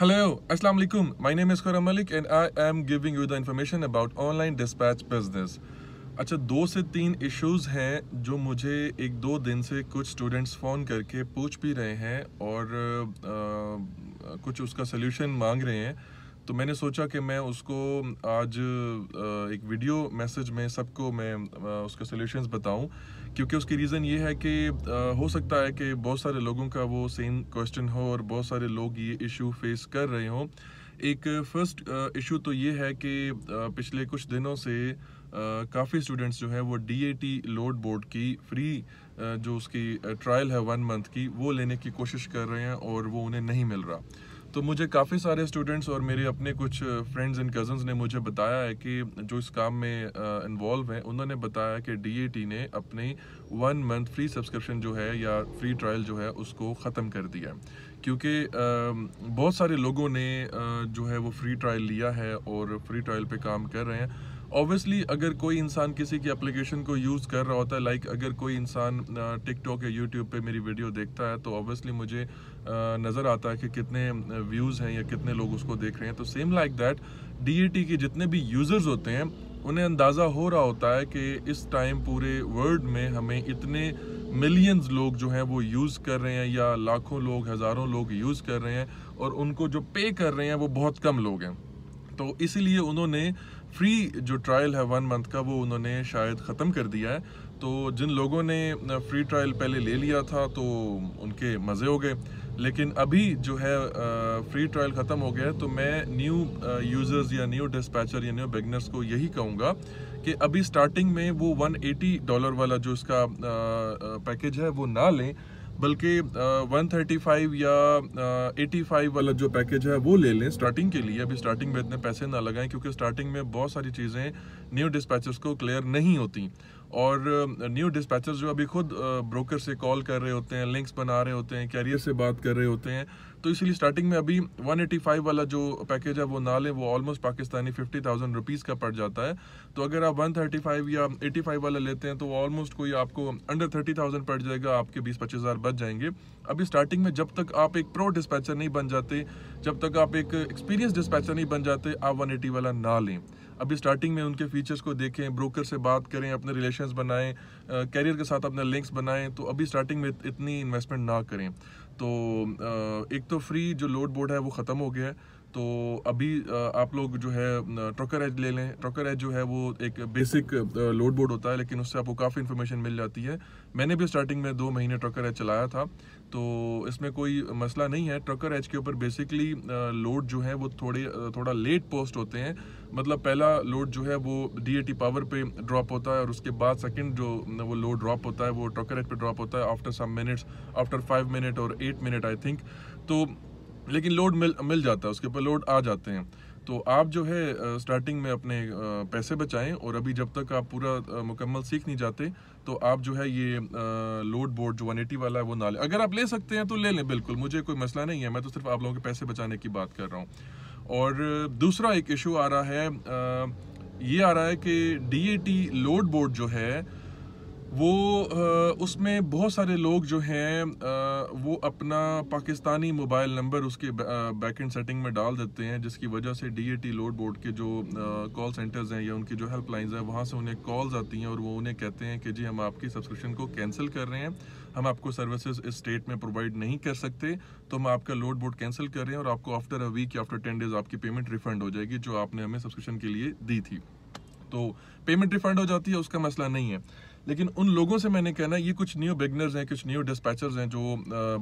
Hello, Assalamu alaikum. My name is Khurram Malik and I am giving you the information about online dispatch business. अच्छा दो से तीन issues हैं जो मुझे एक दो दिन से कुछ स्टूडेंट्स फ़ोन करके पूछ भी रहे हैं और आ, कुछ उसका सल्यूशन मांग रहे हैं तो मैंने सोचा कि मैं उसको आज एक वीडियो मैसेज में सबको मैं उसके सोल्यूशंस बताऊं क्योंकि उसकी रीज़न ये है कि हो सकता है कि बहुत सारे लोगों का वो सेम क्वेश्चन हो और बहुत सारे लोग ये इशू फेस कर रहे हों एक फ़र्स्ट इशू तो ये है कि पिछले कुछ दिनों से काफ़ी स्टूडेंट्स जो है वो डी लोड बोर्ड की फ्री जो उसकी ट्रायल है वन मंथ की वो लेने की कोशिश कर रहे हैं और वो उन्हें नहीं मिल रहा तो मुझे काफ़ी सारे स्टूडेंट्स और मेरे अपने कुछ फ्रेंड्स एंड कज़न्स ने मुझे बताया है कि जो इस काम में इन्वॉल्व हैं उन्होंने बताया कि डी ने अपनी वन मंथ फ्री सब्सक्रिप्शन जो है या फ्री ट्रायल जो है उसको ख़त्म कर दिया है क्योंकि बहुत सारे लोगों ने जो है वो फ्री ट्रायल लिया है और फ्री ट्रायल पर काम कर रहे हैं ऑब्वियसली अगर कोई इंसान किसी की एप्लीकेशन को यूज़ कर रहा होता है लाइक अगर कोई इंसान टिकटॉक या यूट्यूब पे मेरी वीडियो देखता है तो ऑब्वियसली मुझे नज़र आता है कि कितने व्यूज़ हैं या कितने लोग उसको देख रहे हैं तो सेम लाइक दैट डी के जितने भी यूज़र्स होते हैं उन्हें अंदाज़ा हो रहा होता है कि इस टाइम पूरे वर्ल्ड में हमें इतने मिलियंस लोग जो हैं वो यूज़ कर रहे हैं या लाखों लोग हज़ारों लोग यूज़ कर रहे हैं और उनको जो पे कर रहे हैं वो बहुत कम लोग हैं तो इसीलिए उन्होंने फ्री जो ट्रायल है वन मंथ का वो उन्होंने शायद ख़त्म कर दिया है तो जिन लोगों ने फ्री ट्रायल पहले ले लिया था तो उनके मज़े हो गए लेकिन अभी जो है फ्री ट्रायल ख़त्म हो गया है तो मैं न्यू यूज़र्स या न्यू डिस्पैचर या न्यू बिगनर्स को यही कहूँगा कि अभी स्टार्टिंग में वो 180 डॉलर वाला जो इसका पैकेज है वो ना लें बल्कि वन थर्टी फाइव या एटी फाइव वाला जो पैकेज है वो ले लें स्टार्टिंग के लिए अभी स्टार्टिंग में इतने पैसे ना लगाएं क्योंकि स्टार्टिंग में बहुत सारी चीज़ें न्यू डिस्पैचर्स को क्लियर नहीं होती और न्यू डिस्पैचर जो अभी खुद ब्रोकर से कॉल कर रहे होते हैं लिंक्स बना रहे होते हैं कैरियर से बात कर रहे होते हैं तो इसलिए स्टार्टिंग में अभी 185 वाला जो पैकेज है वो ना लें वो almost Pakistani fifty thousand rupees का पड़ जाता है तो अगर आप 135 या 85 वाला लेते हैं तो ऑलमोस्ट कोई आपको अंडर थर्टी थाउजेंड पड़ जाएगा आपके बीस पच्चीस हज़ार बच जाएंगे अभी स्टार्टिंग में जब तक आप एक प्रो डिस्पैचर नहीं बन जाते जब तक आप एक एक्सपीरियंस डिस्पैचर नहीं बन जाते आप वन वाला ना लें अभी स्टार्टिंग में उनके फीचर्स को देखें ब्रोकर से बात करें अपने रिलेशन बनाएं कैरियर के साथ अपने लिंक्स बनाएं तो अभी स्टार्टिंग में इतनी इन्वेस्टमेंट ना करें तो एक तो फ्री जो लोड बोर्ड है वो ख़त्म हो गया है तो अभी आप लोग जो है ट्रकर एज ले लें ट्रकर एज जो है वो एक बेसिक लोड बोर्ड होता है लेकिन उससे आपको काफ़ी इन्फॉर्मेशन मिल जाती है मैंने भी स्टार्टिंग में दो महीने ट्रकर एज चलाया था तो इसमें कोई मसला नहीं है ट्रकर एज के ऊपर बेसिकली लोड जो है वो थोड़े थोड़ा लेट पोस्ट होते हैं मतलब पहला लोड जो है वो डी पावर पर ड्रॉप होता है और उसके बाद सेकेंड जो वो लोड ड्रॉप होता है वो ट्रकर एज पर ड्रॉप होता है after some minutes after five minute और एट मिनट आई थिंक तो लेकिन लोड मिल मिल जाता है उसके ऊपर लोड आ जाते हैं तो आप जो है स्टार्टिंग में अपने पैसे बचाएं और अभी जब तक आप पूरा मुकम्मल सीख नहीं जाते तो आप जो है ये लोड बोर्ड जो 180 वाला है वो ना लें अगर आप ले सकते हैं तो ले लें बिल्कुल मुझे कोई मसला नहीं है मैं तो सिर्फ आप लोगों के पैसे बचाने की बात कर रहा हूँ और दूसरा एक इशू आ रहा है ये आ रहा है कि डी लोड बोर्ड जो है वो उसमें बहुत सारे लोग जो हैं वो अपना पाकिस्तानी मोबाइल नंबर उसके बैकेंड सेटिंग में डाल देते हैं जिसकी वजह से डीएटी लोड बोर्ड के जो कॉल सेंटर्स हैं या उनकी जो हेल्पलाइंस हैं वहाँ से उन्हें कॉल्स आती हैं और वो उन्हें कहते हैं कि जी हम आपकी सब्सक्रिप्शन को कैंसिल कर रहे हैं हम आपको सर्विसेज इस स्टेट में प्रोवाइड नहीं कर सकते तो हम आपका लोड बोर्ड कैंसिल कर रहे हैं और आपको after a week after ten days आपकी पेमेंट रिफंड हो जाएगी जो आपने हमें सब्सक्रिप्शन के लिए दी थी तो पेमेंट रिफंड हो जाती है उसका मसला नहीं है लेकिन उन लोगों से मैंने कहना ये कुछ न्यू बिगनर्स हैं कुछ न्यू डिस्पैचर्स हैं जो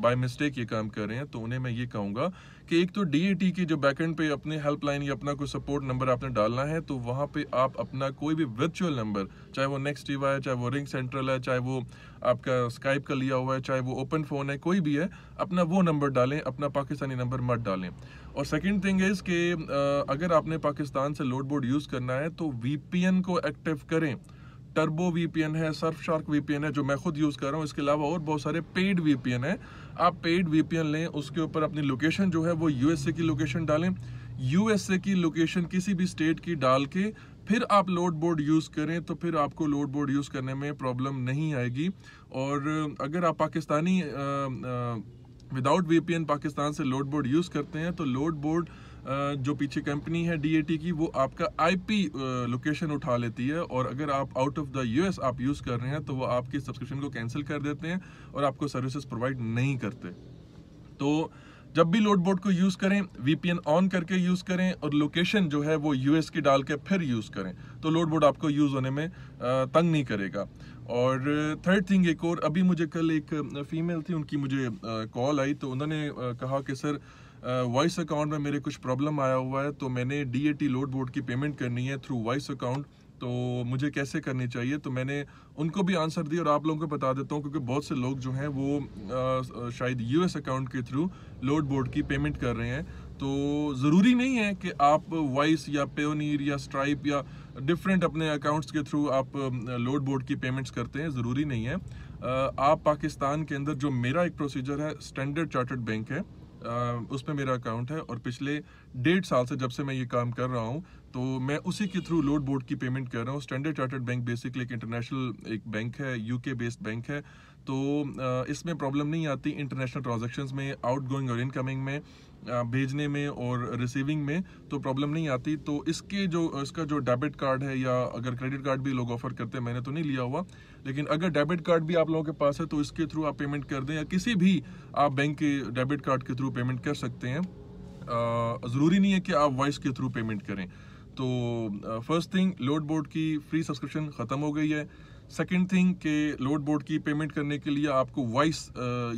बाय मिस्टेक ये काम कर रहे हैं तो उन्हें मैं ये कहूँगा कि एक तो डी e के जो बैकेंड पे अपने हेल्पलाइन या अपना कोई सपोर्ट नंबर आपने डालना है तो वहाँ पे आप अपना कोई भी वर्चुअल नंबर चाहे वो नेक्स्ट ईवा है चाहे वो रिंग सेंट्रल है चाहे वो आपका स्काइप का लिया हुआ है चाहे वो ओपन फोन है कोई भी है अपना वो नंबर डालें अपना पाकिस्तानी नंबर मत डालें और सेकेंड थिंग इज़ के अगर आपने पाकिस्तान से लोड बोर्ड यूज़ करना है तो वी को एक्टिव करें टर्बो वीपीएन है सर्फ शार्क वीपीएन है जो मैं खुद यूज़ कर रहा हूँ इसके अलावा और बहुत सारे पेड वीपीएन है आप पेड वीपीएन लें उसके ऊपर अपनी लोकेशन जो है वो यूएसए की लोकेशन डालें यूएसए की लोकेशन किसी भी स्टेट की डाल के फिर आप लोड बोर्ड यूज़ करें तो फिर आपको लोड बोर्ड यूज़ करने में प्रॉब्लम नहीं आएगी और अगर आप पाकिस्तानी विदाउट वीपीएन पाकिस्तान से लोड बोर्ड यूज़ करते हैं तो लोड बोर्ड जो पीछे कंपनी है डी की वो आपका आई लोकेशन उठा लेती है और अगर आप आउट ऑफ द यू आप यूज़ कर रहे हैं तो वो आपकी सब्सक्रिप्शन को कैंसिल कर देते हैं और आपको सर्विसेज प्रोवाइड नहीं करते तो जब भी लोड बोर्ड को यूज़ करें वीपीएन ऑन करके यूज़ करें और लोकेशन जो है वो यूएस की डाल के फिर यूज़ करें तो लोड बोर्ड आपको यूज़ होने में तंग नहीं करेगा और थर्ड थिंग एक और अभी मुझे कल एक फीमेल थी उनकी मुझे कॉल आई तो उन्होंने कहा कि सर वॉइस अकाउंट में मेरे कुछ प्रॉब्लम आया हुआ है तो मैंने डी लोड बोर्ड की पेमेंट करनी है थ्रू वॉइस अकाउंट तो मुझे कैसे करनी चाहिए तो मैंने उनको भी आंसर दिया और आप लोगों को बता देता हूँ क्योंकि बहुत से लोग जो हैं वो आ, शायद एस अकाउंट के थ्रू लोड बोर्ड की पेमेंट कर रहे हैं तो ज़रूरी नहीं है कि आप वॉइस या पेनीर या स्ट्राइप या डिफरेंट अपने अकाउंट्स के थ्रू आप लोड बोर्ड की पेमेंट्स करते हैं ज़रूरी नहीं है आप पाकिस्तान के अंदर जो मेरा एक प्रोसीजर है स्टैंडर्ड चार्टर्ड बैंक है उसमें मेरा अकाउंट है और पिछले डेढ़ साल से जब से मैं ये काम कर रहा हूँ तो मैं उसी के थ्रू लोड बोर्ड की पेमेंट कर रहा हूँ स्टैंडर्ड चार्टर्ड बैंक बेसिकली एक इंटरनेशनल एक बैंक है यूके बेस्ड बैंक है तो इसमें प्रॉब्लम नहीं आती इंटरनेशनल ट्रांजेक्शन में आउट गोइंग और इनकमिंग में भेजने में और रिसीविंग में तो प्रॉब्लम नहीं आती तो इसके जो इसका जो डेबिट कार्ड है या अगर क्रेडिट कार्ड भी लोग ऑफर करते हैं मैंने तो नहीं लिया हुआ लेकिन अगर डेबिट कार्ड भी आप लोगों के पास है तो इसके थ्रू आप पेमेंट कर दें या किसी भी आप बैंक के डेबिट कार्ड के थ्रू पेमेंट कर सकते हैं ज़रूरी नहीं है कि आप वॉइस के थ्रू पेमेंट करें तो फर्स्ट थिंग लोड बोर्ड की फ्री सब्सक्रिप्शन ख़त्म हो गई है सेकंड थिंग के लोड बोर्ड की पेमेंट करने के लिए आपको वॉइस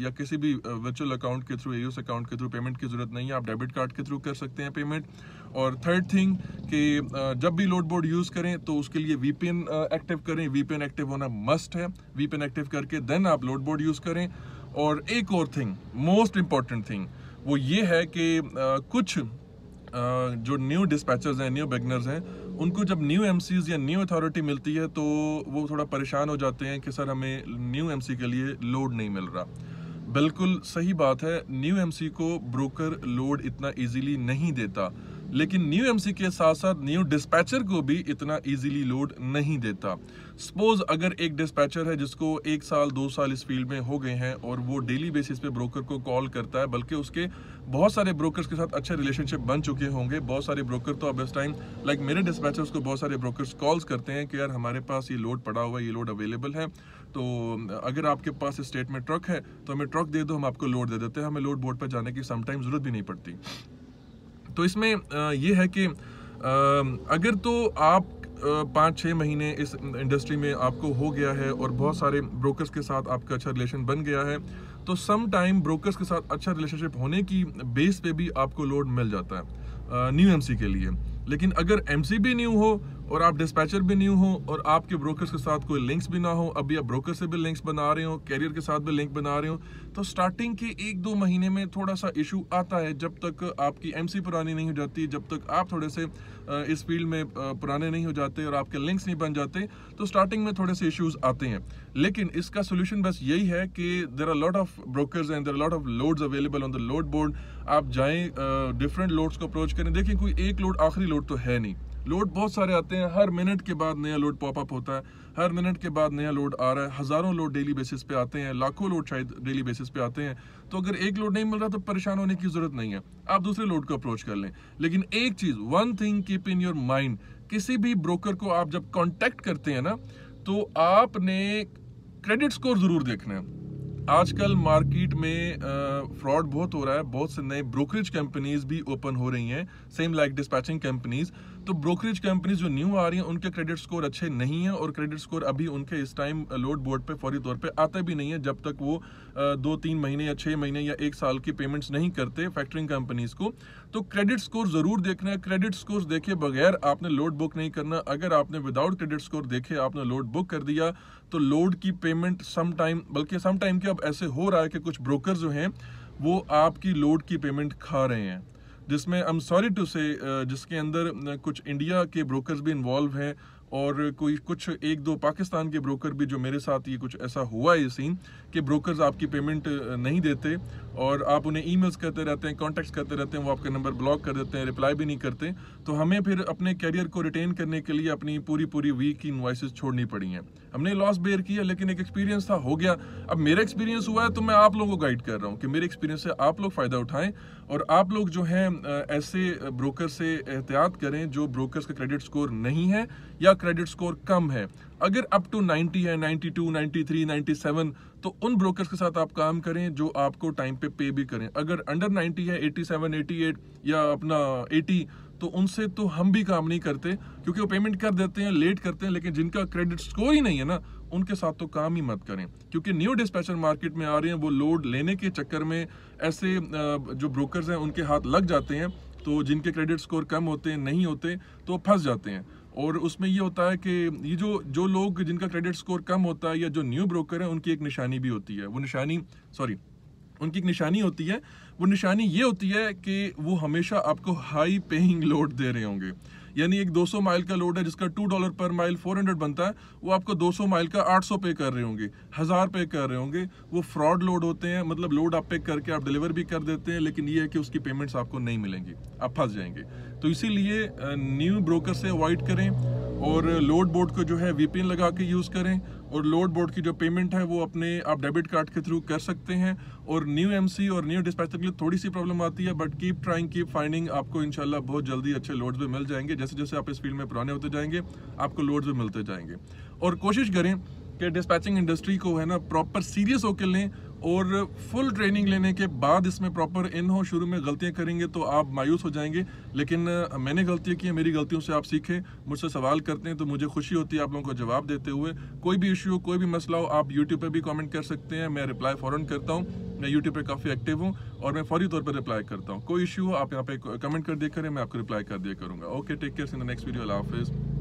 या किसी भी वर्चुअल अकाउंट के थ्रू एयूस अकाउंट के थ्रू पेमेंट की ज़रूरत नहीं है आप डेबिट कार्ड के थ्रू कर सकते हैं पेमेंट और थर्ड थिंग कि जब भी लोड बोर्ड यूज़ करें तो उसके लिए वी एक्टिव करें वी एक्टिव होना मस्ट है वी एक्टिव करके देन आप लोड बोर्ड यूज़ करें और एक और थिंग मोस्ट इम्पॉर्टेंट थिंग वो ये है कि कुछ जो न्यू डिस्पैचर्स हैं न्यू बिगनर्स हैं उनको जब न्यू एम या न्यू अथॉरिटी मिलती है तो वो थोड़ा परेशान हो जाते हैं कि सर हमें न्यू एम के लिए लोड नहीं मिल रहा बिल्कुल सही बात है न्यू एम को ब्रोकर लोड इतना ईजीली नहीं देता लेकिन न्यू एमसी के साथ साथ न्यू डिस्पैचर को भी इतना इजीली लोड नहीं देता सपोज अगर एक डिस्पैचर है जिसको एक साल दो साल इस फील्ड में हो गए हैं और वो डेली बेसिस पे ब्रोकर को कॉल करता है बल्कि उसके बहुत सारे ब्रोकर्स के साथ अच्छे रिलेशनशिप बन चुके होंगे बहुत सारे ब्रोकर तो अब इस टाइम लाइक मेरे डिस्पैचर्स को बहुत सारे ब्रोकर्स कॉल्स करते हैं कि यार हमारे पास ये लोड पड़ा हुआ है ये लोड अवेलेबल है तो अगर आपके पास स्टेट में ट्रक है तो हमें ट्रक दे दो हम आपको लोड दे देते हैं हमें लोड बोर्ड पर जाने की समटाइम ज़रूरत भी नहीं पड़ती तो इसमें ये है कि अगर तो आप पाँच छः महीने इस इंडस्ट्री में आपको हो गया है और बहुत सारे ब्रोकर्स के साथ आपका अच्छा रिलेशन बन गया है तो सम टाइम ब्रोकर्स के साथ अच्छा रिलेशनशिप होने की बेस पे भी आपको लोड मिल जाता है न्यू एमसी के लिए लेकिन अगर एमसी भी न्यू हो और आप डिस्पैचर भी न्यू हो और आपके ब्रोकर्स के साथ कोई लिंक्स भी ना हो अभी आप ब्रोकर से भी लिंक्स बना रहे हो कैरियर के साथ भी लिंक बना रहे हो तो स्टार्टिंग के एक दो महीने में थोड़ा सा इशू आता है जब तक आपकी एम पुरानी नहीं हो जाती जब तक आप थोड़े से इस फील्ड में पुराने नहीं हो जाते और आपके लिंक्स नहीं बन जाते तो स्टार्टिंग में थोड़े से इशूज़ आते हैं लेकिन इसका सोल्यूशन बस यही है कि there are lot of broker there lot of loads available on the load board आप जाएँ डिफरेंट लोड्स को अप्रोच करें देखें कोई एक लोड आखिरी लोड तो है नहीं लोड बहुत सारे आते हैं हर मिनट के बाद नया लोड पॉपअप होता है हर मिनट के बाद नया लोड आ रहा है हज़ारों लोड डेली बेसिस पे आते हैं लाखों लोड शायद डेली बेसिस पे आते हैं तो अगर एक लोड नहीं मिल रहा तो परेशान होने की ज़रूरत नहीं है आप दूसरे लोड को अप्रोच कर लें लेकिन एक चीज़ one thing keep in your mind किसी भी ब्रोकर को आप जब कॉन्टैक्ट करते हैं ना तो आपने क्रेडिट स्कोर ज़रूर देखना है आजकल मार्केट में फ्रॉड बहुत हो रहा है बहुत से नए ब्रोकरेज कंपनीज भी ओपन हो रही हैं सेम लाइक डिस्पैचिंग कंपनीज़ तो ब्रोकरेज कंपनीज जो न्यू आ रही हैं उनके क्रेडिट स्कोर अच्छे नहीं हैं और क्रेडिट स्कोर अभी उनके इस टाइम लोड बोर्ड पे फौरी तौर पे आते भी नहीं है जब तक वो दो तीन महीने या छः महीने या एक साल की पेमेंट्स नहीं करते फैक्टरिंग कंपनीज को तो क्रेडिट स्कोर ज़रूर देखना है क्रेडिट स्कोर देखे बगैर आपने लोड बुक नहीं करना अगर आपने विदाउट क्रेडिट स्कोर देखे आपने लोड बुक कर दिया तो लोड की पेमेंट सम टाइम बल्कि सम टाइम के अब ऐसे हो रहा है कि कुछ ब्रोकर जो हैं वो आपकी लोड की पेमेंट खा रहे हैं जिसमें आई एम सॉरी टू से जिसके अंदर कुछ इंडिया के ब्रोकर्स भी इन्वॉल्व हैं और कोई कुछ एक दो पाकिस्तान के ब्रोकर भी जो मेरे साथ ये कुछ ऐसा हुआ है ये सीन कि ब्रोकर्स आपकी पेमेंट नहीं देते और आप उन्हें ईमेल्स करते रहते हैं कॉन्टैक्ट करते रहते हैं वो आपका नंबर ब्लॉक कर देते हैं रिप्लाई भी नहीं करते तो हमें फिर अपने कैरियर को रिटेन करने के लिए अपनी पूरी पूरी वीक की इन्वाइस छोड़नी पड़ी हैं हमने लॉस बेयर किया लेकिन एक एक्सपीरियंस था हो गया अब मेरा एक्सपीरियंस हुआ है तो मैं आप लोगों को गाइड कर रहा हूँ कि मेरे एक्सपीरियंस से आप लोग फ़ायदा उठाएं और आप लोग जो हैं ऐसे ब्रोकर से एहतियात करें जो ब्रोकर्स का क्रेडिट स्कोर नहीं है या क्रेडिट स्कोर कम है अगर अप टू 90 है 92, 93, 97 तो उन ब्रोकर्स के साथ आप काम करें जो आपको टाइम पे पे भी करें अगर अंडर 90 है 87, 88 या अपना एटी तो उनसे तो हम भी काम नहीं करते क्योंकि वो पेमेंट कर देते हैं लेट करते हैं लेकिन जिनका क्रेडिट स्कोर ही नहीं है ना उनके साथ तो काम ही मत करें क्योंकि न्यू डिस्पैचर मार्केट में आ रहे हैं वो लोड लेने के चक्कर में ऐसे जो ब्रोकर्स हैं उनके हाथ लग जाते हैं तो जिनके क्रेडिट स्कोर कम होते हैं नहीं होते तो फंस जाते हैं और उसमें ये होता है कि ये जो जो लोग जिनका क्रेडिट स्कोर कम होता है या जो न्यू ब्रोकर हैं उनकी एक निशानी भी होती है वो निशानी सॉरी उनकी एक निशानी होती है वो निशानी ये होती है कि वो हमेशा आपको हाई पेइंग लोड दे रहे होंगे यानी एक 200 माइल का लोड है जिसका टू डॉलर पर माइल 400 बनता है वो आपको 200 माइल का 800 पे कर रहे होंगे हज़ार पे कर रहे होंगे वो फ्रॉड लोड होते हैं मतलब लोड आप पे करके आप डिलीवर भी कर देते हैं लेकिन ये है कि उसकी पेमेंट्स आपको नहीं मिलेंगी आप फंस जाएंगे तो इसीलिए न्यू ब्रोकर से अवॉइड करें और लोड बोर्ड को जो है वीपीएन लगा के यूज़ करें और लोड बोर्ड की जो पेमेंट है वो अपने आप डेबिट कार्ड के थ्रू कर सकते हैं और न्यू एमसी और न्यू डिस्पैचर के लिए थोड़ी सी प्रॉब्लम आती है but keep trying keep finding आपको इंशाल्लाह बहुत जल्दी अच्छे लोड्स भी मिल जाएंगे जैसे जैसे आप इस फील्ड में पुराने होते जाएंगे आपको लोड्स भी मिलते जाएंगे और कोशिश करें कि डिस्पैचिंग इंडस्ट्री को है ना प्रॉपर सीरियस होकर लें और फुल ट्रेनिंग लेने के बाद इसमें प्रॉपर इन हो शुरू में गलतियां करेंगे तो आप मायूस हो जाएंगे लेकिन मैंने गलतियां की हैं मेरी गलतियों से आप सीखें मुझसे सवाल करते हैं तो मुझे खुशी होती है आप लोगों को जवाब देते हुए कोई भी इशू हो कोई भी मसला हो आप यूट्यूब पर भी कॉमेंट कर सकते हैं मैं रिप्लाई फ़ौरन करता हूँ मैं यूट्यूब पर काफ़ी एक्टिव हूँ और मैं फौरी तौर पर रिप्लाई करता हूँ कोई इशू हो आप यहाँ पर कमेंट कर दिया करें मैं आपको रिप्लाई कर दिया करूँगा okay take care in the next video हाफिज़